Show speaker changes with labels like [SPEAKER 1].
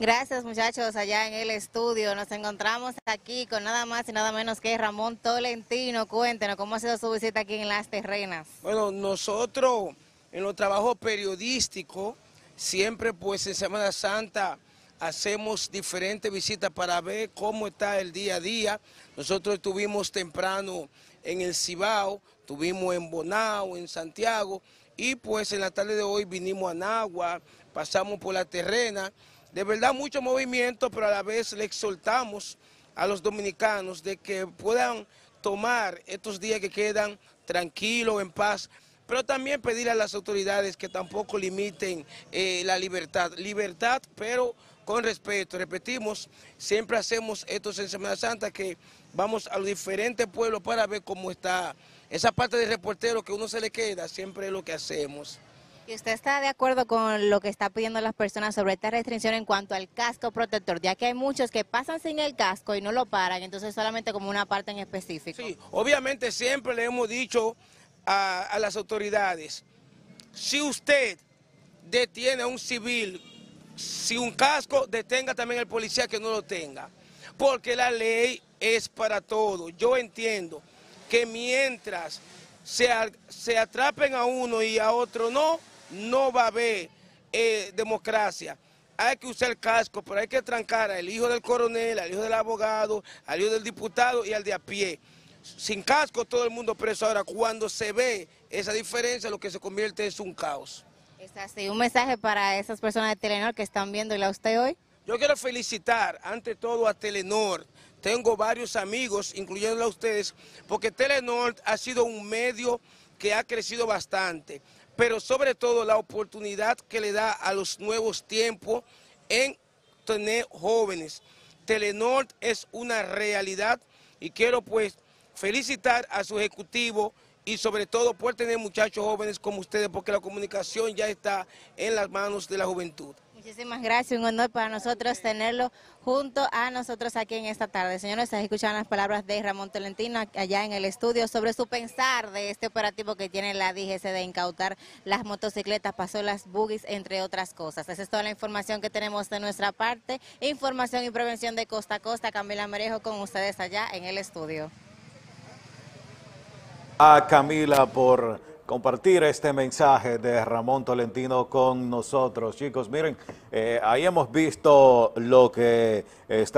[SPEAKER 1] Gracias muchachos, allá en el estudio. Nos encontramos aquí con nada más y nada menos que Ramón Tolentino. Cuéntenos, ¿cómo ha sido su visita aquí en Las Terrenas?
[SPEAKER 2] Bueno, nosotros en los trabajos periodísticos, siempre pues en Semana Santa hacemos diferentes visitas para ver cómo está el día a día. Nosotros estuvimos temprano en el Cibao, estuvimos en Bonao, en Santiago, y pues en la tarde de hoy vinimos a Nagua, pasamos por la terrena, de verdad mucho movimiento, pero a la vez le exhortamos a los dominicanos de que puedan tomar estos días que quedan tranquilos, en paz, pero también pedir a las autoridades que tampoco limiten eh, la libertad. Libertad, pero con respeto. Repetimos, siempre hacemos esto en Semana Santa que vamos a los diferentes pueblos para ver cómo está esa parte de reportero que uno se le queda, siempre es lo que hacemos.
[SPEAKER 1] ¿Y usted está de acuerdo con lo que está pidiendo las personas sobre esta restricción en cuanto al casco protector? Ya que hay muchos que pasan sin el casco y no lo paran, entonces solamente como una parte en específico. Sí,
[SPEAKER 2] obviamente siempre le hemos dicho a, las autoridades, si usted detiene a un civil si un casco, detenga también al policía que no lo tenga. Porque la ley es para todo. Yo entiendo que mientras se, se atrapen a uno y a otro no, no va a haber eh, democracia. Hay que usar el casco, pero hay que trancar al hijo del coronel, al hijo del abogado, al hijo del diputado y al de a pie. Sin casco todo el mundo preso. Ahora, cuando se ve esa diferencia, lo que se convierte es un caos.
[SPEAKER 1] Es así. Un mensaje para esas personas de Telenor que están viéndola a usted hoy.
[SPEAKER 2] Yo quiero felicitar ante todo a Telenor. Tengo varios amigos, incluyendo a ustedes, porque Telenor ha sido un medio que ha crecido bastante pero sobre todo la oportunidad que le da a los nuevos tiempos en tener jóvenes. Telenor es una realidad y quiero pues felicitar a su ejecutivo y sobre todo por tener muchachos jóvenes como ustedes, porque la comunicación ya está en las manos de la juventud.
[SPEAKER 1] Muchísimas gracias, un honor para nosotros tenerlo junto a nosotros aquí en esta tarde. Señores, estás escuchando las palabras de Ramón Tolentino allá en el estudio sobre su pensar de este operativo que tiene la DGC de incautar las motocicletas, pasó las buggies, entre otras cosas. Esa es toda la información que tenemos de nuestra parte. Información y prevención de costa a costa. Camila Merejo con ustedes allá en el estudio.
[SPEAKER 2] A Camila por compartir este mensaje de Ramón
[SPEAKER 1] Tolentino con nosotros. Chicos, miren, eh, ahí hemos visto lo que está...